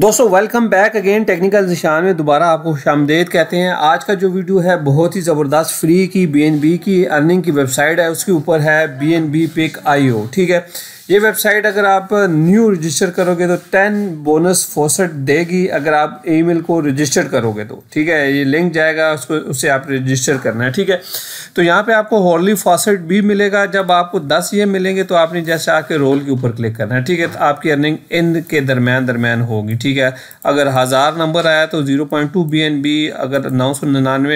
दोस्तों welcome back again technical निशान में दोबारा आपको शामदेद कहते हैं आज का जो वीडियो है बहुत ही ज़बरदस्त फ्री की बीएनबी की अर्निंग की वेबसाइट है उसके ऊपर है बीएनबी पिक आईओ ठीक है ये वेबसाइट अगर आप न्यू रजिस्टर करोगे तो टेन बोनस फोसेट देगी अगर आप ईमेल को रजिस्टर करोगे तो ठीक है ये लिंक जाएगा उसको उसे आप रजिस्टर करना है ठीक है तो यहाँ पे आपको हॉर्ली फॉसेट भी मिलेगा जब आपको दस ये मिलेंगे तो आपने जैसे आके रोल के ऊपर क्लिक करना है ठीक है तो आपकी अर्निंग इन के दरम्यान दरमियान होगी ठीक है अगर हज़ार नंबर आया तो zero point two B N B अगर नौ सौ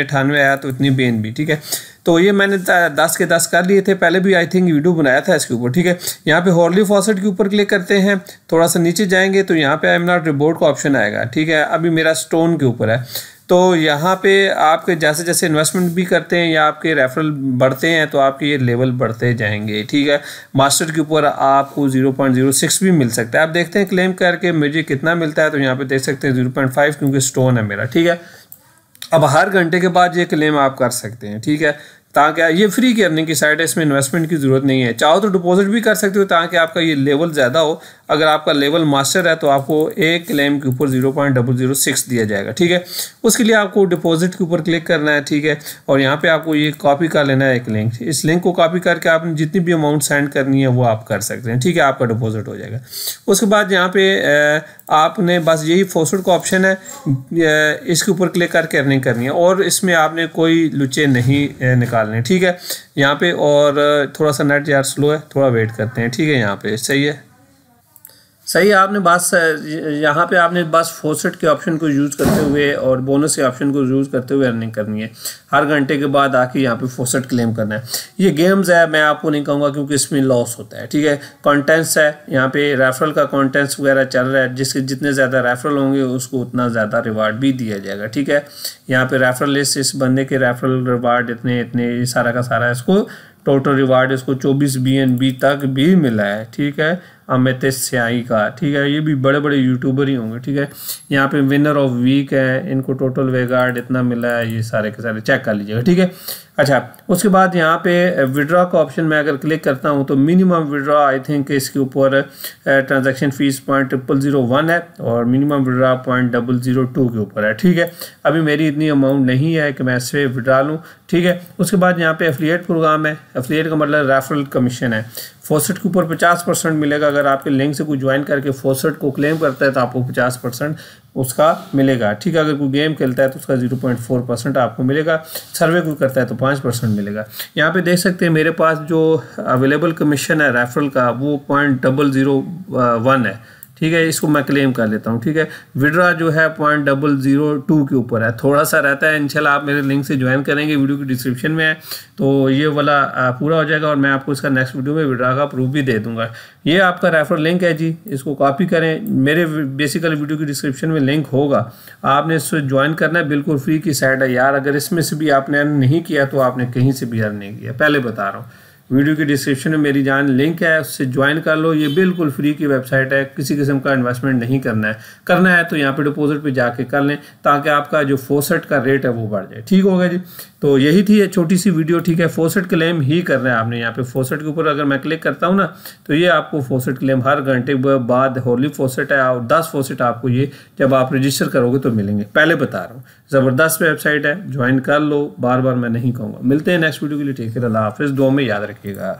अठानवे आया तो इतनी बी एन बी ठीक है तो ये मैंने दस के दस कर लिए थे पहले भी आई थिंक वीडियो बनाया था इसके ऊपर ठीक है यहाँ पे हॉर्ली फॉसेट के ऊपर क्लिक करते हैं थोड़ा सा नीचे जाएंगे तो यहाँ पे आई एम नॉट रिबोर्ट का ऑप्शन आएगा ठीक है अभी मेरा स्टोन के ऊपर है तो यहाँ पे आपके जैसे जैसे इन्वेस्टमेंट भी करते हैं या आपके रेफरल बढ़ते हैं तो आपके ये लेवल बढ़ते जाएंगे ठीक है मास्टर के ऊपर आपको 0.06 भी मिल सकता है आप देखते हैं क्लेम करके मुझे कितना मिलता है तो यहाँ पे देख सकते हैं 0.5 क्योंकि स्टोन है मेरा ठीक है अब हर घंटे के बाद ये क्लेम आप कर सकते हैं ठीक है ताकि ये फ्री की अर्निंग की साइड है इसमें इन्वेस्टमेंट की ज़रूरत नहीं है चाहो तो डिपॉजिट भी कर सकते हो ताकि आपका ये लेवल ज़्यादा हो अगर आपका लेवल मास्टर है तो आपको एक क्लेम के ऊपर zero point double zero six दिया जाएगा ठीक है उसके लिए आपको डिपॉजिट के ऊपर क्लिक करना है ठीक है और यहाँ पे आपको ये कॉपी कर लेना है एक लिंक इस लिंक को कॉपी करके आपने जितनी भी अमाउंट सेंड करनी है वो आप कर सकते हैं ठीक है आपका डिपॉजिट हो जाएगा उसके बाद यहाँ पे आपने बस यही फोसड का ऑप्शन है इसके ऊपर क्लिक करके अर्निंग करनी है और इसमें आपने कोई लुचे नहीं निकालने ठीक है यहाँ पे और थोड़ा सा नेट यार स्लो है थोड़ा वेट करते हैं ठीक है यहाँ पे सही है सही आपने बात यहाँ पे आपने बस फोसेट के ऑप्शन को यूज़ करते हुए और बोनस के ऑप्शन को यूज़ करते हुए अर्निंग करनी है हर घंटे के बाद आके यहाँ पे फोसेट क्लेम करना है ये गेम्स है मैं आपको नहीं कहूँगा क्योंकि इसमें लॉस होता है ठीक है कॉन्टेंट्स है यहाँ पे रेफरल का कॉन्टेंट्स वगैरह चल रहा है जिसके जितने ज़्यादा रेफरल होंगे उसको उतना ज़्यादा रिवार्ड भी दिया जाएगा ठीक है यहाँ पर रेफरल लिस्ट इस बंदे के रेफरल रिवार्ड इतने इतने सारा का सारा इसको टोटल रिवार्ड इसको 24 बी तक भी मिला है ठीक है अमित स्याही का ठीक है ये भी बड़े बड़े यूट्यूबर ही होंगे ठीक है यहाँ पे विनर ऑफ वीक है इनको टोटल वेगार्ड इतना मिला है ये सारे के सारे चेक कर लीजिएगा ठीक है अच्छा उसके बाद यहाँ पे विड्रा का ऑप्शन मैं अगर क्लिक करता हूँ तो मिनिमम विड्रा आई थिंक इसके ऊपर transaction fees point triple zero one है और minimum withdraw point double zero two के ऊपर है ठीक है अभी मेरी इतनी अमाउंट नहीं है कि मैं इससे विड्रा लूँ ठीक है उसके बाद यहाँ पे एफिलिएट प्रोग्राम है एफिलिएट का मतलब रेफरल कमीशन है फोसेट के ऊपर पचास परसेंट मिलेगा अगर आपके लिंक से कोई ज्वाइन करके फोसेट को क्लेम करता है तो आपको पचास परसेंट उसका मिलेगा ठीक है अगर कोई गेम खेलता है तो उसका जीरो पॉइंट फोर परसेंट आपको मिलेगा सर्वे कोई करता है तो पाँच परसेंट मिलेगा यहाँ पे देख सकते हैं मेरे पास जो अवेलेबल कमीशन है रेफरल का वो पॉइंट डबल ज़ीरो वन है ठीक है इसको मैं क्लेम कर लेता हूँ ठीक है विड्रा जो है पॉइंट डबल जीरो टू के ऊपर है थोड़ा सा रहता है इनशाला आप मेरे लिंक से ज्वाइन करेंगे वीडियो की डिस्क्रिप्शन में है तो ये वाला पूरा हो जाएगा और मैं आपको इसका नेक्स्ट वीडियो में विड्रा का प्रूफ भी दे दूंगा ये आपका रेफर लिंक है जी इसको कॉपी करें मेरे बेसिकली वीडियो की डिस्क्रिप्शन में लिंक होगा आपने इससे ज्वाइन करना है बिल्कुल फ्री की साइड है यार अगर इसमें से भी आपने नहीं किया तो आपने कहीं से भी अर्न नहीं किया पहले बता रहा हूँ वीडियो की डिस्क्रिप्शन में मेरी जान लिंक है उससे ज्वाइन कर लो ये बिल्कुल फ्री की वेबसाइट है किसी किस्म का इन्वेस्टमेंट नहीं करना है करना है तो यहाँ पे डिपॉजिट पे जाके कर लें ताकि आपका जो फोसट का रेट है वो बढ़ जाए ठीक हो गया जी तो यही थी ये छोटी सी वीडियो ठीक है फोसेट क्लेम ही कर रहे हैं आपने यहाँ पे फोसेट के ऊपर अगर मैं क्लिक करता हूँ ना तो ये आपको फोसेट क्लेम हर घंटे बाद होली फोसेट है और दस फोसेट आपको ये जब आप रजिस्टर करोगे तो मिलेंगे पहले बता रहा हूँ ज़बरदस्त वेबसाइट है ज्वाइन कर लो बार बार मैं नहीं कहूँगा मिलते हैं नेक्स्ट वीडियो के लिए ठीक है अल्लाह हाफिज़ दो में याद रखिएगा